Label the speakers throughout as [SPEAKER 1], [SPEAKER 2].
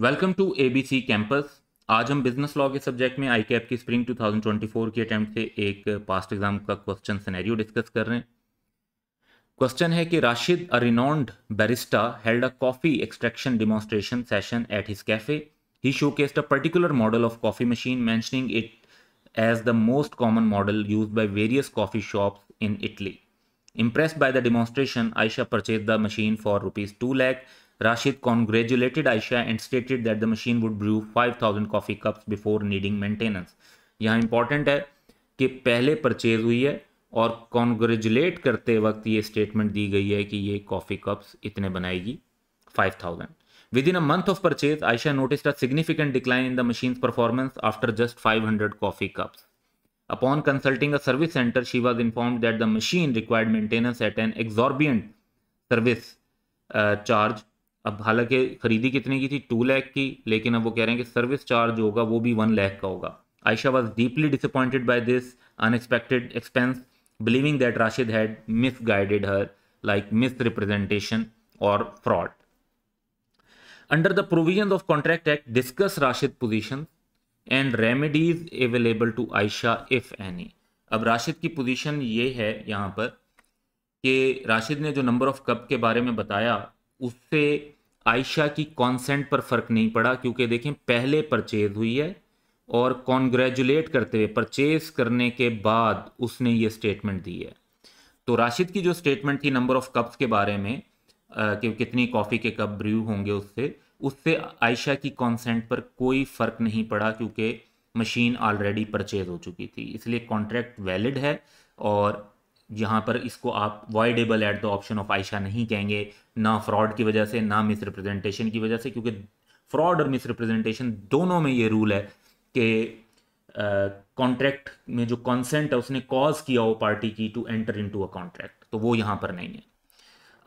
[SPEAKER 1] Welcome to A B C campus आज हम business law के सब्जेक्ट में आई कैप की स्प्रिंग 2024 के अटैम्प्ट से एक पास्ट एग्जाम का क्वेश्चन सिनेरियो डिस्कस कर रहे हैं क्वेश्चन है कि Rashid a renowned barista held a coffee extraction demonstration session at his cafe he show showcased a particular model of coffee machine mentioning it as the most common model use by various coffee shop in Italy Impressed by the demonstration, Aisha purchase the machine for rupees two lakh Rashid congratulated Aisha and stated that the machine would brew 5000 coffee cups before needing maintenance. यहाँ important है कि पहले purchase हुई है और कॉन्ग्रेजुलेट करते वक्त ये स्टेटमेंट दी गई है कि ये कॉफ़ी कप्स इतने बनाएगी 5000 within a month of purchase Aisha notice a significant decline in the machine performance after just 500 coffee cups upon consulting a service centre she was inform that the machine required maintenance at an exorbitant service charge अब हालांकि खरीदी कितने की थी to lakh की लेकिन अब वो कह रहे हैं कि सर्विस चार्ज जो होगा वो भी वन लैख का होगा Aisha was deeply disappointed by this unexpected expense believing that Rashid had misguided her like misrepresentation और fraud under the provision of contract act discuss Rashid position and remedies available to Aisha if any अब राशिद की position ये है यहाँ पर कि राशिद ने जो नंबर ऑफ कप के बारे में बताया उससे आयशा की कॉन्सेंट पर फ़र्क नहीं पड़ा क्योंकि देखें पहले परचेज हुई है और कॉन्ग्रेजुलेट करते हुए परचेज करने के बाद उसने ये स्टेटमेंट दी है तो राशिद की जो स्टेटमेंट थी नंबर ऑफ़ कप्स के बारे में कि कितनी कॉफ़ी के कप ब्रू होंगे उससे उससे आयशा की कॉन्सेंट पर कोई फ़र्क नहीं पड़ा क्योंकि मशीन ऑलरेडी परचेज हो चुकी थी इसलिए कॉन्ट्रैक्ट वैलिड है और यहाँ पर इसको आप voidable at the option of Aisha नहीं कहेंगे ना फ्रॉड की वजह से ना मिसरिप्रेजेंटेशन की वजह से क्योंकि फ्रॉड और मिसरिप्रेजेंटेशन दोनों में ये रूल है कि कॉन्ट्रैक्ट में जो कॉन्सेंट है उसने कॉज किया वो पार्टी की to enter to a contract तो वो यहाँ पर नहीं है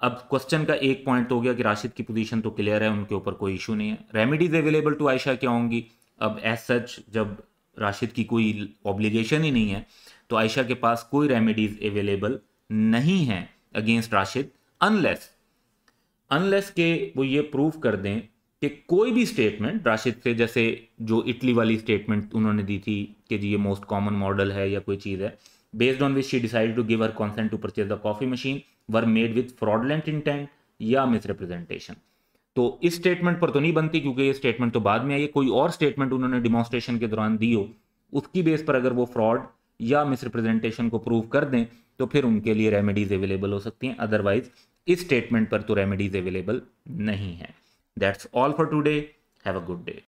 [SPEAKER 1] अब क्वेश्चन का एक पॉइंट हो गया कि राशिद की पोजीशन तो क्लियर है उनके ऊपर कोई इशू नहीं है रेमेडीज अवेलेबल टू आयशा क्या होंगी अब एज सच जब राशिद की कोई ऑब्लिगेशन ही नहीं है तो आयशा के पास कोई रेमेडीज अवेलेबल नहीं है अगेंस्ट राशिद अनलेस अनलेस के वो ये प्रूव कर दें कि कोई भी स्टेटमेंट राशिद से जैसे जो इटली वाली स्टेटमेंट उन्होंने दी थी कि जी ये मोस्ट कॉमन मॉडल है या कोई चीज़ है based on which she decided to give her consent to purchase the coffee machine were made with fraudulent intent या मिसरिप्रेजेंटेशन तो इस स्टेटमेंट पर तो नहीं बनती क्योंकि ये स्टेटमेंट तो बाद में आई है कोई और स्टेटमेंट उन्होंने डिमॉन्स्ट्रेशन के दौरान दी हो उसकी बेस पर अगर वो फ्रॉड या मिसरिप्रेजेंटेशन को प्रूव कर दें तो फिर उनके लिए रेमेडीज़ अवेलेबल हो सकती हैं अदरवाइज इस स्टेटमेंट पर तो रेमेडीज़ अवेलेबल नहीं है that's all for today have a good day